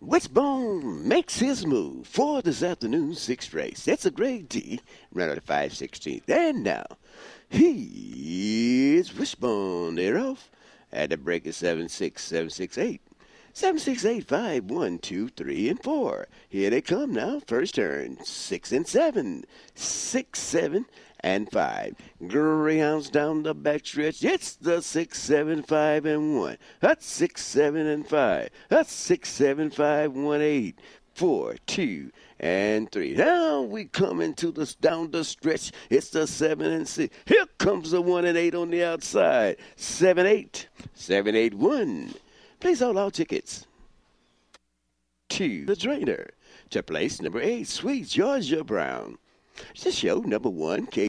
Wishbone makes his move for this afternoon's sixth race. That's a grade D, round out of 516. And now, he is Wishbone. They're off at the break of 76768. Seven, six, eight, five, one, two, three, and four. Here they come now. First turn. Six and seven. Six, seven, and five. Greyhounds down the backstretch. It's the six, seven, five, and one. That's six, seven, and five. That's six, seven, five, one, eight, four, two, and three. Now we come into the down the stretch. It's the seven and six. Here comes the one and eight on the outside. Seven, eight, seven, eight, one. Please hold all tickets to the trainer to place number eight, Sweet Georgia Brown. This show number one, K.